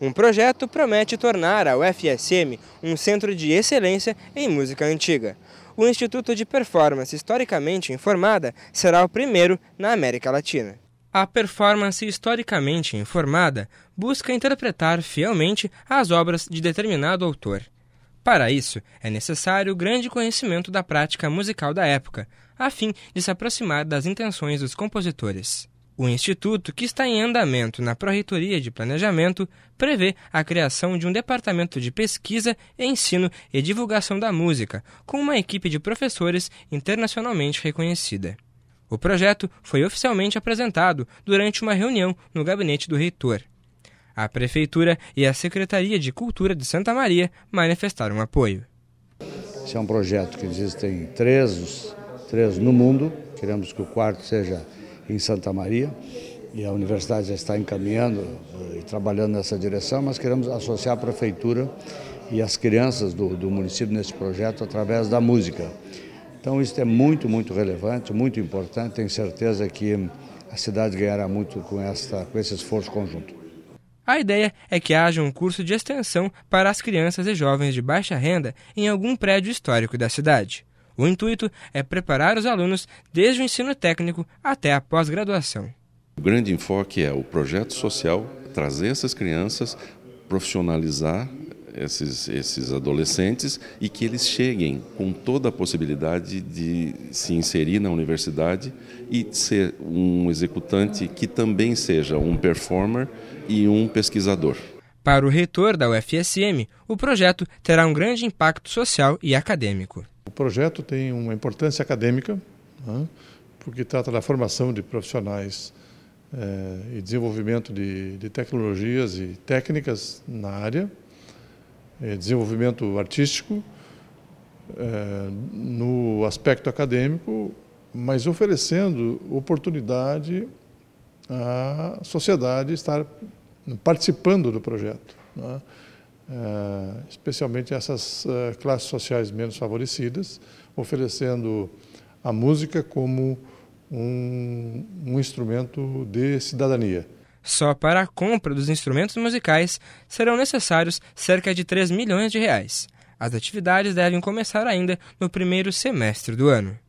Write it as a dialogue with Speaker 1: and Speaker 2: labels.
Speaker 1: Um projeto promete tornar a UFSM um centro de excelência em música antiga. O Instituto de Performance Historicamente Informada será o primeiro na América Latina. A performance historicamente informada busca interpretar fielmente as obras de determinado autor. Para isso, é necessário grande conhecimento da prática musical da época, a fim de se aproximar das intenções dos compositores. O Instituto, que está em andamento na Proreitoria de Planejamento, prevê a criação de um departamento de pesquisa, ensino e divulgação da música, com uma equipe de professores internacionalmente reconhecida. O projeto foi oficialmente apresentado durante uma reunião no gabinete do reitor. A Prefeitura e a Secretaria de Cultura de Santa Maria manifestaram apoio.
Speaker 2: Esse é um projeto que existem três, três no mundo, queremos que o quarto seja em Santa Maria e a universidade já está encaminhando eh, e trabalhando nessa direção, mas queremos associar a prefeitura e as crianças do, do município nesse projeto através da música. Então isso é muito, muito relevante, muito importante, tenho certeza que a cidade ganhará muito com, esta, com esse esforço conjunto.
Speaker 1: A ideia é que haja um curso de extensão para as crianças e jovens de baixa renda em algum prédio histórico da cidade. O intuito é preparar os alunos desde o ensino técnico até a pós-graduação.
Speaker 3: O grande enfoque é o projeto social, trazer essas crianças, profissionalizar esses, esses adolescentes e que eles cheguem com toda a possibilidade de se inserir na universidade e ser um executante que também seja um performer e um pesquisador.
Speaker 1: Para o reitor da UFSM, o projeto terá um grande impacto social e acadêmico. O projeto tem
Speaker 4: uma importância acadêmica, né, porque trata da formação de profissionais é, e desenvolvimento de, de, tecnologias e técnicas na área, é, desenvolvimento artístico, é, no aspecto acadêmico, mas oferecendo oportunidade à sociedade estar participando do projeto. Né? Eh, especialmente essas eh, classes sociais menos favorecidas, oferecendo
Speaker 1: a música como um, um, instrumento de cidadania. Só para a compra dos instrumentos musicais serão necessários cerca de 3 milhões de reais. As atividades devem começar ainda no primeiro semestre do ano.